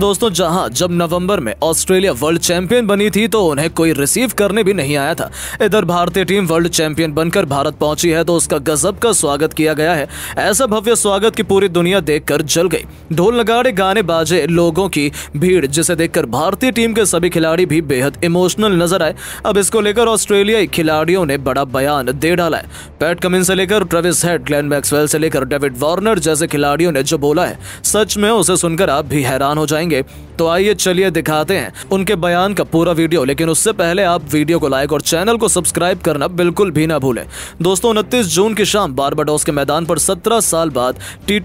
दोस्तों जहां जब नवंबर में ऑस्ट्रेलिया वर्ल्ड चैंपियन बनी थी तो उन्हें कोई रिसीव करने भी नहीं आया था इधर भारतीय टीम वर्ल्ड चैंपियन बनकर भारत पहुंची है तो उसका गजब का स्वागत किया गया है ऐसा भव्य स्वागत की पूरी दुनिया देखकर जल गई ढोल नगाड़े गाने बाजे लोगों की भीड़ जिसे देखकर भारतीय टीम के सभी खिलाड़ी भी बेहद इमोशनल नजर आए अब इसको लेकर ऑस्ट्रेलियाई खिलाड़ियों ने बड़ा बयान दे डाला है पैट कमिन से लेकर ट्रेविस हेड ग्लैन मैक्सवेल से लेकर डेविड वार्नर जैसे खिलाड़ियों ने जो बोला है सच में उसे सुनकर आप भी हैरान हो जाएंगे करेंगे तो आइए चलिए दिखाते हैं उनके बयान का पूरा वीडियो लेकिन उससे पहले आप वीडियो को लाइक और चैनल को सब्सक्राइब करना बिल्कुल भी ना भूलें दोस्तों उनतीस जून की शाम बारबाडोस के मैदान पर सत्रह साल बाद टी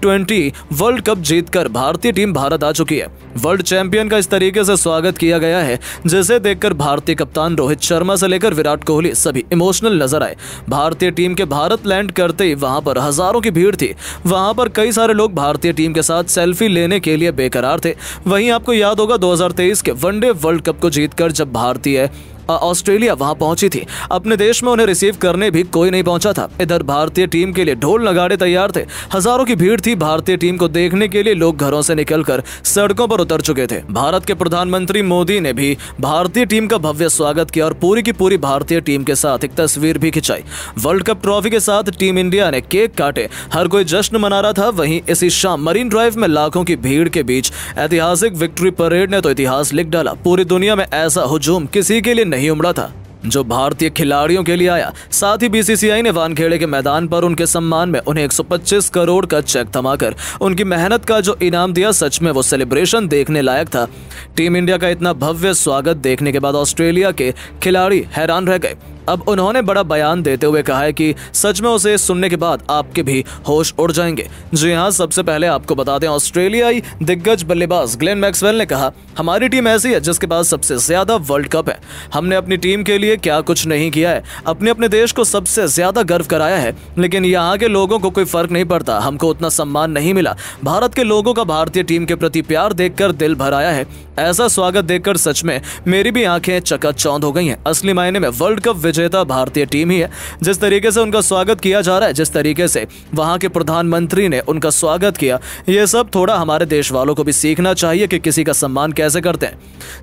वर्ल्ड कप जीत भारतीय टीम भारत आ चुकी है वर्ल्ड चैंपियन का इस तरीके से स्वागत किया गया है जिसे देखकर भारतीय कप्तान रोहित शर्मा से लेकर विराट कोहली सभी इमोशनल नजर आए भारतीय टीम के भारत लैंड करते ही वहां पर हजारों की भीड़ थी वहां पर कई सारे लोग भारतीय टीम के साथ सेल्फी लेने के लिए बेकरार थे वहीं आपको याद होगा 2023 के वनडे वर्ल्ड कप को जीतकर जब भारतीय ऑस्ट्रेलिया वहां पहुंची थी अपने देश में उन्हें रिसीव करने भी कोई नहीं पहुंचा था इधर भारतीय टीम के लिए ढोल नगाड़े तैयार थे हजारों की भीड़ थी भारतीय टीम को देखने के लिए लोग घरों से निकलकर सड़कों पर उतर चुके थे भारत के प्रधानमंत्री मोदी ने भी भारतीय टीम का भव्य स्वागत किया और पूरी की पूरी भारतीय टीम के साथ एक तस्वीर भी खिंचाई वर्ल्ड कप ट्रॉफी के साथ टीम इंडिया ने केक काटे हर कोई जश्न मना रहा था वहीं इसी शाम मरीन ड्राइव में लाखों की भीड़ के बीच ऐतिहासिक विक्ट्री परेड ने तो इतिहास लिख डाला पूरी दुनिया में ऐसा हुजूम किसी के लिए नहीं उमड़ा था जो भारतीय खिलाड़ियों के लिए आया साथ ही बीसीसीआई ने वानखेड़े के मैदान पर उनके सम्मान में उन्हें 125 करोड़ का चेक थमाकर उनकी मेहनत का जो इनाम दिया सच में वो सेलिब्रेशन देखने लायक था टीम इंडिया का इतना भव्य स्वागत देखने के बाद ऑस्ट्रेलिया के खिलाड़ी हैरान रह गए अब उन्होंने बड़ा बयान देते हुए कहा है कि सच में उसे सुनने के बाद आपके भी होश उड़ जाएंगे जी हाँ सबसे पहले आपको बता दें ऑस्ट्रेलियाई दिग्गज बल्लेबाज ग्लेन मैक्सवेल ने कहा हमारी टीम ऐसी है जिसके पास सबसे ज्यादा वर्ल्ड कप है हमने अपनी टीम के लिए क्या कुछ नहीं किया है अपने अपने देश को सबसे ज्यादा गर्व कराया है लेकिन यहाँ के लोगों को कोई फर्क नहीं पड़ता हमको उतना सम्मान नहीं मिला भारत के लोगों का भारतीय टीम के प्रति प्यार देख दिल भर आया है ऐसा स्वागत देखकर सच में मेरी भी आंखें चकाचौंध हो गई हैं असली मायने में वर्ल्ड कप विजेता भारतीय टीम ही है जिस तरीके से उनका स्वागत किया जा रहा है जिस तरीके से वहाँ के प्रधानमंत्री ने उनका स्वागत किया ये सब थोड़ा हमारे देश वालों को भी सीखना चाहिए कि किसी का सम्मान कैसे करते हैं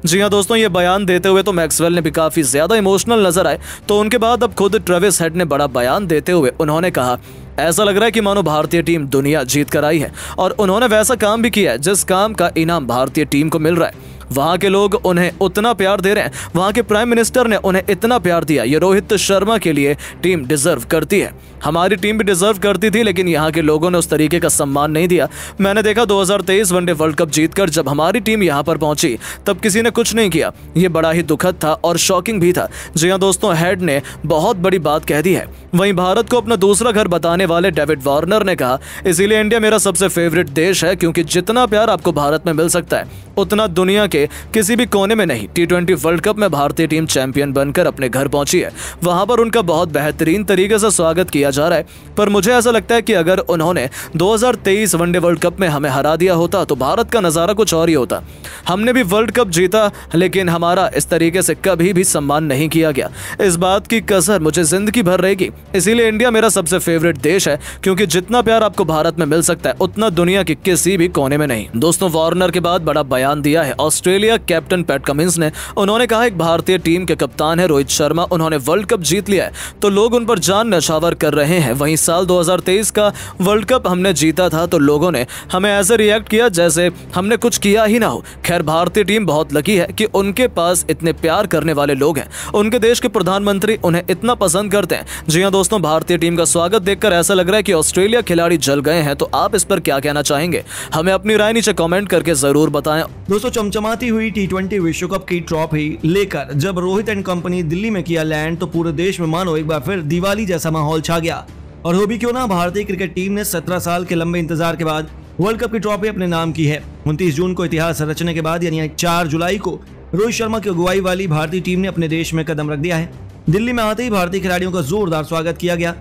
जी हाँ दोस्तों ये बयान देते हुए तो मैक्सवेल ने भी काफ़ी ज़्यादा इमोशनल नजर आए तो उनके बाद अब खुद ट्रेविस हेड ने बड़ा बयान देते हुए उन्होंने कहा ऐसा लग रहा है कि मानो भारतीय टीम दुनिया जीत कर आई है और उन्होंने वैसा काम भी किया है जिस काम का इनाम भारतीय टीम को मिल रहा है वहाँ के लोग उन्हें उतना प्यार दे रहे हैं वहाँ के प्राइम मिनिस्टर ने उन्हें इतना प्यार दिया ये रोहित शर्मा के लिए टीम डिजर्व करती है हमारी टीम भी डिजर्व करती थी लेकिन यहाँ के लोगों ने उस तरीके का सम्मान नहीं दिया मैंने देखा 2023 वनडे वर्ल्ड कप जीतकर जब हमारी टीम यहाँ पर पहुंची तब किसी ने कुछ नहीं किया ये बड़ा ही दुखद था और शॉकिंग भी था जी हाँ दोस्तों हेड ने बहुत बड़ी बात कह दी है वहीं भारत को अपना दूसरा घर बताने वाले डेविड वार्नर ने कहा इसीलिए इंडिया मेरा सबसे फेवरेट देश है क्योंकि जितना प्यार आपको भारत में मिल सकता है उतना दुनिया के किसी भी कोने में नहीं टी ट्वेंटी वर्ल्ड कप में भारतीय टीम चैंपियन बनकर अपने घर पहुंची है वहां पर उनका बहुत बेहतरीन तरीके से स्वागत किया किया जा रहा है पर मुझे ऐसा लगता है कि अगर उन्होंने 2023 वनडे वर्ल्ड कप में हमें हरा दिया होता तो भारत का नज़ारा कुछ और ही होता हमने भी वर्ल्ड कप जीता लेकिन हमारा इस तरीके से कभी भी सम्मान नहीं किया गया इस बात की कसर मुझे जिंदगी भर रहेगी इसीलिए इंडिया मेरा सबसे फेवरेट देश है क्योंकि जितना प्यार आपको भारत में मिल सकता है उतना दुनिया के किसी भी कोने में नहीं दोस्तों वार्नर के बाद बड़ा बयान दिया है ऑस्ट्रेलिया कैप्टन पैट कमिंस ने उन्होंने कहा एक भारतीय टीम के कप्तान है रोहित शर्मा उन्होंने वर्ल्ड कप जीत लिया है तो लोग उन पर जान नशावर कर रहे रहे हैं वहीं साल 2023 का वर्ल्ड कप हमने जीता था तो लोगों ने हमें ऐसे रिएक्ट किया जैसे हमने कुछ किया ही ना हो खैर भारतीय टीम बहुत लकी है कि उनके पास इतने प्यार करने वाले लोग हैं उनके देश के प्रधानमंत्री उन्हें इतना पसंद करते हैं जी हाँ दोस्तों भारतीय टीम का स्वागत देखकर ऐसा लग रहा है कि ऑस्ट्रेलिया खिलाड़ी जल गए हैं तो आप इस पर क्या कहना चाहेंगे हमें अपनी राय नीचे कॉमेंट करके जरूर बताएं दोस्तों चमचमाती हुई टी विश्व कप की ट्रॉफी लेकर जब रोहित एंड कंपनी दिल्ली में किया लैंड तो पूरे देश में मानो एक बार फिर दिवाली जैसा माहौल छा गया किया और हो भी क्यों ना भारतीय क्रिकेट टीम ने सत्रह साल के लंबे इंतजार के बाद वर्ल्ड कप की ट्रॉफी अपने नाम की है उनतीस जून को इतिहास रचने के बाद यानी चार जुलाई को रोहित शर्मा की अगुवाई वाली भारतीय टीम ने अपने देश में कदम रख दिया है दिल्ली में आते ही भारतीय खिलाड़ियों का जोरदार स्वागत किया गया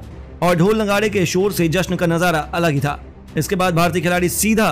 और ढोल नगाड़े के शोर से जश्न का नजारा अलग ही था इसके बाद भारतीय खिलाड़ी सीधा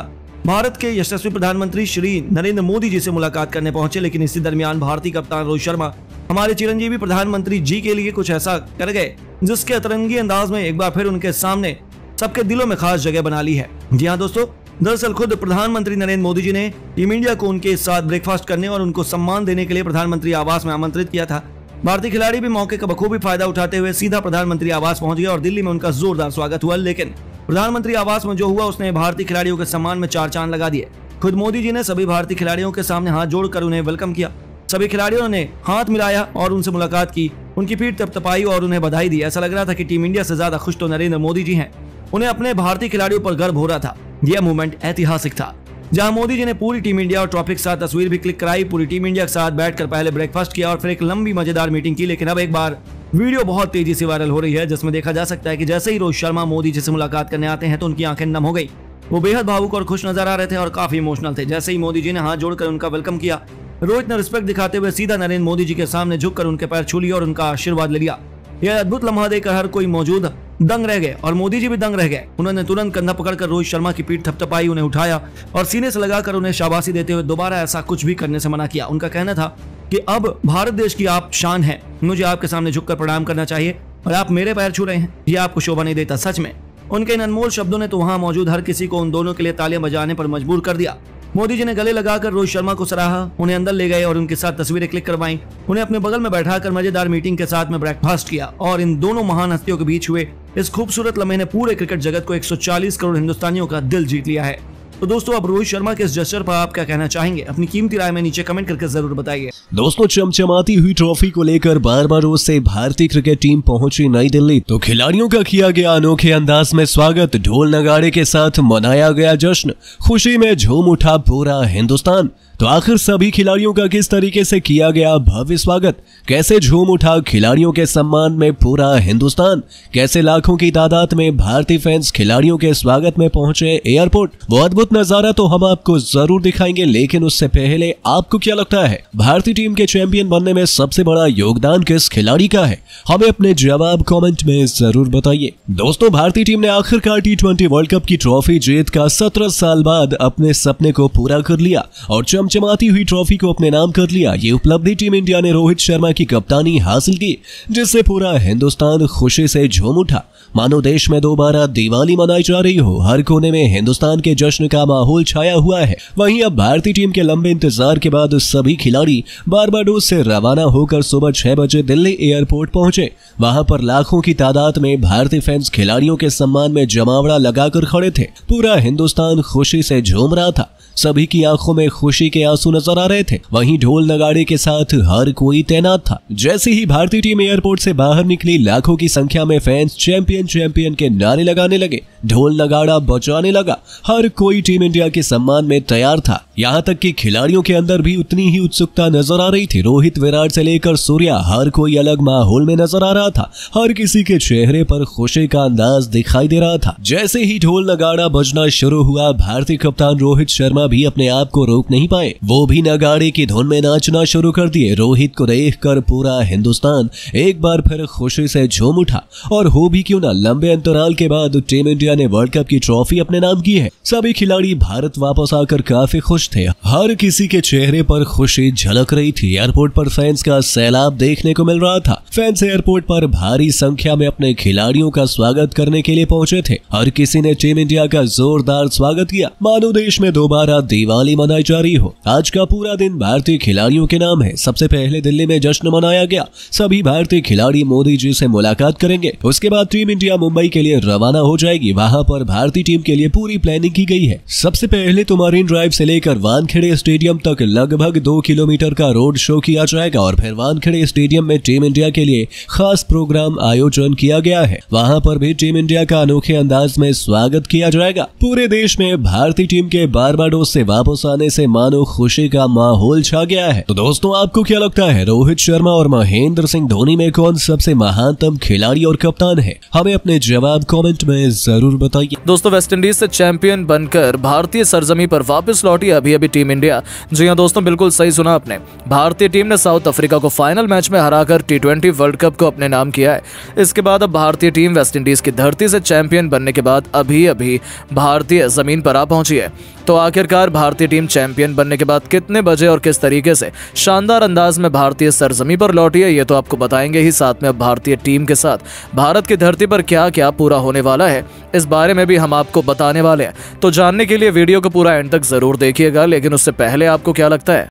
भारत के यशस्वी प्रधानमंत्री श्री नरेंद्र मोदी जी से मुलाकात करने पहुंचे लेकिन इसी दरमियान भारतीय कप्तान रोहित शर्मा हमारे चिरंजीवी प्रधानमंत्री जी के लिए कुछ ऐसा कर गए जिसके अतरंगी अंदाज में एक बार फिर उनके सामने सबके दिलों में खास जगह बना ली है जी हाँ दोस्तों दरअसल खुद प्रधानमंत्री नरेंद्र मोदी जी ने टीम इंडिया को उनके साथ ब्रेकफास्ट करने और उनको सम्मान देने के लिए प्रधानमंत्री आवास में आमंत्रित किया था भारतीय खिलाड़ी भी मौके का बखूबी फायदा उठाते हुए सीधा प्रधानमंत्री आवास पहुंच गया और दिल्ली में उनका जोरदार स्वागत हुआ लेकिन प्रधानमंत्री आवास में जो हुआ उसने भारतीय खिलाड़ियों के सम्मान में चार चांद लगा दिए खुद मोदी जी ने सभी भारतीय खिलाड़ियों के सामने हाथ जोड़कर उन्हें वेलकम किया सभी खिलाड़ियों ने हाथ मिलाया और उनसे मुलाकात की उनकी पीठ तपतपाई और उन्हें बधाई दी ऐसा लग रहा था कि टीम इंडिया से ज्यादा खुश तो नरेंद्र मोदी जी हैं उन्हें अपने भारतीय खिलाड़ियों पर गर्व हो रहा था यह मूवमेंट ऐतिहासिक था जहां मोदी जी ने पूरी टीम इंडिया और ट्रॉफी के साथ तस्वीर भी क्लिक कराई पूरी टीम इंडिया के साथ बैठकर पहले ब्रेकफास्ट किया और फिर एक लंबी मजेदार मीटिंग की लेकिन अब एक बार वीडियो बहुत तेजी से वायरल हो रही है जिसमें देखा जा सकता है कि जैसे ही रोहित शर्मा मोदी जी से मुलाकात करने आते हैं तो उनकी आंखें नम हो गई वो बेहद भावुक और खुश नजर आ रहे थे और काफी इमोशनल थे जैसे ही मोदी जी ने हाथ जोड़कर उनका वेलकम किया रोहित ने रिस्पेक्ट दिखाते हुए सीधा नरेंद्र मोदी जी के सामने झुककर उनके पैर छू लिया और उनका आशीर्वाद ले लिया यह अद्भुत लम्हा देकर हर कोई मौजूद दंग रह गए और मोदी जी भी दंग रह गए उन्होंने तुरंत कंधा पकड़कर रोहित शर्मा की पीठ थपथपाई उन्हें उठाया और सीने से लगाकर उन्हें शाबाशी देते हुए दोबारा ऐसा कुछ भी करने से मना किया उनका कहना था कि अब भारत देश की आप शान है मुझे आपके सामने झुककर प्रणाम करना चाहिए और आप मेरे पैर छू रहे हैं ये आपको शोभा नहीं देता सच में उनके इन अनमोल शब्दों ने तो वहाँ मौजूद हर किसी को उन दोनों के लिए तालियां बजाने पर मजबूर कर दिया मोदी जी ने गले लगाकर रोहित शर्मा को सराहा उन्हें अंदर ले गए और उनके साथ तस्वीरें क्लिक करवाई उन्हें अपने बगल में बैठाकर मजेदार मीटिंग के साथ में ब्रेकफास्ट किया और इन दोनों महान हस्तियों के बीच हुए इस खूबसूरत लम्हे ने पूरे क्रिकेट जगत को 140 करोड़ हिंदुस्तानियों का दिल जीत लिया है तो दोस्तों अब रोहित शर्मा के इस जेस्टर पर आप क्या कहना चाहेंगे अपनी कीमती राय में नीचे कमेंट करके जरूर बताइए दोस्तों चमचमाती हुई ट्रॉफी को लेकर बार बार रोज से भारतीय क्रिकेट टीम पहुंची नई दिल्ली तो खिलाड़ियों का किया गया अनोखे अंदाज में स्वागत ढोल नगाड़े के साथ मनाया गया जश्न खुशी में झूम उठा पूरा हिंदुस्तान तो आखिर सभी खिलाड़ियों का किस तरीके से किया गया भव्य स्वागत कैसे झूम उठा खिलाड़ियों के सम्मान में पूरा हिंदुस्तान कैसे लाखों की तादाद में भारतीय फैंस खिलाड़ियों के स्वागत में पहुंचे एयरपोर्ट वो अद्भुत नजारा तो हम आपको जरूर दिखाएंगे लेकिन उससे पहले आपको क्या लगता है भारतीय टीम के चैंपियन बनने में सबसे बड़ा योगदान किस खिलाड़ी का है हमें अपने जवाब कॉमेंट में जरूर बताइए दोस्तों भारतीय टीम ने आखिरकार टी वर्ल्ड कप की ट्रॉफी जीत का सत्रह साल बाद अपने सपने को पूरा कर लिया और चम चमचमाती हुई ट्रॉफी को अपने नाम कर लिया ये उपलब्धि टीम इंडिया ने रोहित शर्मा की कप्तानी हासिल की जिससे पूरा हिंदुस्तान खुशी से झूम उठा मानो देश में दोबारा दिवाली मनाई जा रही हो हर कोने में हिंदुस्तान के जश्न का माहौल छाया हुआ है वहीं अब भारतीय टीम के लंबे इंतजार के बाद सभी खिलाड़ी बारबाडोस से रवाना होकर सुबह छह बजे दिल्ली एयरपोर्ट पहुंचे वहां पर लाखों की तादाद में भारतीय फैंस खिलाड़ियों के सम्मान में जमावड़ा लगाकर खड़े थे पूरा हिंदुस्तान खुशी से झूम रहा था सभी की आंखों में खुशी के आंसू नजर आ रहे थे वहीं ढोल नगाड़े के साथ हर कोई तैनात था जैसे ही भारतीय टीम एयरपोर्ट से बाहर निकली लाखों की संख्या में फैंस चैंपियन चैंपियन के नारे लगाने लगे ढोल नगाड़ा बचाने लगा हर कोई टीम इंडिया के सम्मान में तैयार था यहाँ तक कि खिलाड़ियों के अंदर भी उतनी ही उत्सुकता नजर आ रही थी रोहित विराट से लेकर सूर्या हर कोई अलग माहौल में नजर आ रहा था हर किसी के चेहरे पर खुशी का अंदाज दिखाई दे रहा था जैसे ही ढोल नगाड़ा बजना शुरू हुआ भारतीय कप्तान रोहित शर्मा भी अपने आप को रोक नहीं पाए वो भी नगाड़े की धुन में नाचना शुरू कर दिए रोहित को देख पूरा हिंदुस्तान एक बार फिर खुशी से झूम उठा और हो भी क्यों ना लंबे अंतराल के बाद टीम इंडिया इंडिया ने वर्ल्ड कप की ट्रॉफी अपने नाम की है सभी खिलाड़ी भारत वापस आकर काफी खुश थे हर किसी के चेहरे पर खुशी झलक रही थी एयरपोर्ट पर फैंस का सैलाब देखने को मिल रहा था फैंस एयरपोर्ट पर भारी संख्या में अपने खिलाड़ियों का स्वागत करने के लिए पहुंचे थे हर किसी ने टीम इंडिया का जोरदार स्वागत किया मानो देश में दोबारा दिवाली मनाई जा रही हो आज का पूरा दिन भारतीय खिलाड़ियों के नाम है सबसे पहले दिल्ली में जश्न मनाया गया सभी भारतीय खिलाड़ी मोदी जी से मुलाकात करेंगे उसके बाद टीम इंडिया मुंबई के लिए रवाना हो जाएगी वहाँ पर भारतीय टीम के लिए पूरी प्लानिंग की गई है सबसे पहले तो मरीन ड्राइव से लेकर वानखेड़े स्टेडियम तक लगभग दो किलोमीटर का रोड शो किया जाएगा और फिर वानखेड़े स्टेडियम में टीम इंडिया के लिए खास प्रोग्राम आयोजन किया गया है वहाँ पर भी टीम इंडिया का अनोखे अंदाज में स्वागत किया जाएगा पूरे देश में भारतीय टीम के बारबाडोस से वापस आने से मानो खुशी का माहौल छा गया है तो दोस्तों आपको क्या लगता है रोहित शर्मा और महेंद्र सिंह धोनी में कौन सबसे महानतम खिलाड़ी और कप्तान है हमें अपने जवाब कॉमेंट में जरूर जरूर बताइए दोस्तों वेस्ट इंडीज से चैंपियन बनकर भारतीय सरजमी पर वापस लौटी अभी अभी टीम इंडिया जी हाँ दोस्तों बिल्कुल सही सुना आपने भारतीय टीम ने साउथ अफ्रीका को फाइनल मैच में हराकर टी वर्ल्ड कप को अपने नाम किया है इसके बाद अब भारतीय टीम वेस्ट इंडीज की धरती से चैंपियन बनने के बाद अभी अभी भारतीय जमीन पर आ पहुंची है तो आखिरकार भारतीय टीम चैंपियन बनने के बाद कितने बजे और किस तरीके से शानदार अंदाज में भारतीय सरजमी पर लौटी है ये तो आपको बताएंगे ही साथ में अब भारतीय टीम के साथ भारत की धरती पर क्या क्या पूरा होने वाला है इस बारे में भी हम आपको बताने वाले हैं तो जानने के लिए वीडियो को पूरा एंड तक जरूर देखिएगा लेकिन उससे पहले आपको क्या लगता है